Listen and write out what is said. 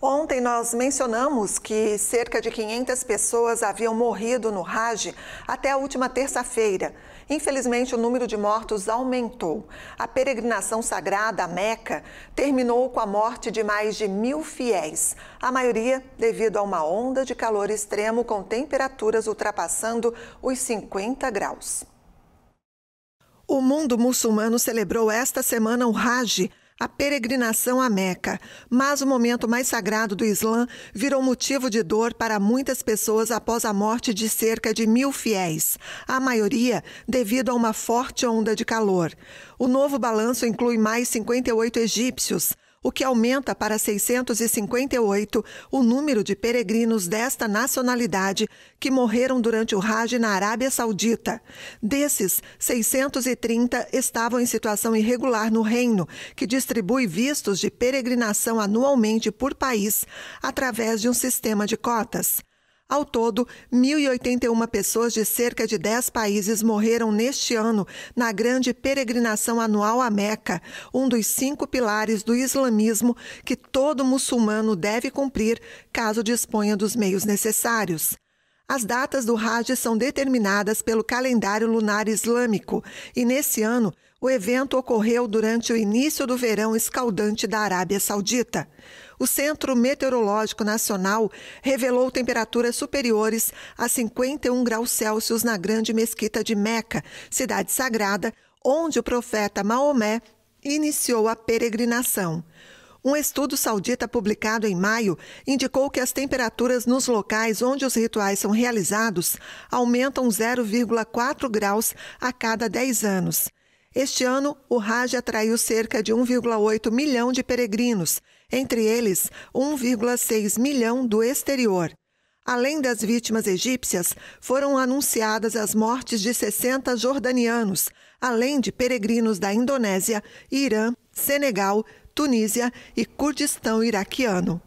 Ontem nós mencionamos que cerca de 500 pessoas haviam morrido no Raj até a última terça-feira. Infelizmente, o número de mortos aumentou. A peregrinação sagrada à Meca terminou com a morte de mais de mil fiéis, a maioria devido a uma onda de calor extremo com temperaturas ultrapassando os 50 graus. O mundo muçulmano celebrou esta semana o Hajj a peregrinação à Meca, mas o momento mais sagrado do Islã virou motivo de dor para muitas pessoas após a morte de cerca de mil fiéis, a maioria devido a uma forte onda de calor. O novo balanço inclui mais 58 egípcios, o que aumenta para 658 o número de peregrinos desta nacionalidade que morreram durante o Hajj na Arábia Saudita. Desses, 630 estavam em situação irregular no reino, que distribui vistos de peregrinação anualmente por país através de um sistema de cotas. Ao todo, 1.081 pessoas de cerca de 10 países morreram neste ano na grande peregrinação anual à Meca, um dos cinco pilares do islamismo que todo muçulmano deve cumprir caso disponha dos meios necessários. As datas do Hajj são determinadas pelo calendário lunar islâmico e, nesse ano, o evento ocorreu durante o início do verão escaldante da Arábia Saudita. O Centro Meteorológico Nacional revelou temperaturas superiores a 51 graus Celsius na Grande Mesquita de Meca, cidade sagrada, onde o profeta Maomé iniciou a peregrinação. Um estudo saudita publicado em maio indicou que as temperaturas nos locais onde os rituais são realizados aumentam 0,4 graus a cada 10 anos. Este ano, o Hajj atraiu cerca de 1,8 milhão de peregrinos, entre eles 1,6 milhão do exterior. Além das vítimas egípcias, foram anunciadas as mortes de 60 jordanianos, além de peregrinos da Indonésia, Irã, Senegal, Tunísia e Kurdistão iraquiano.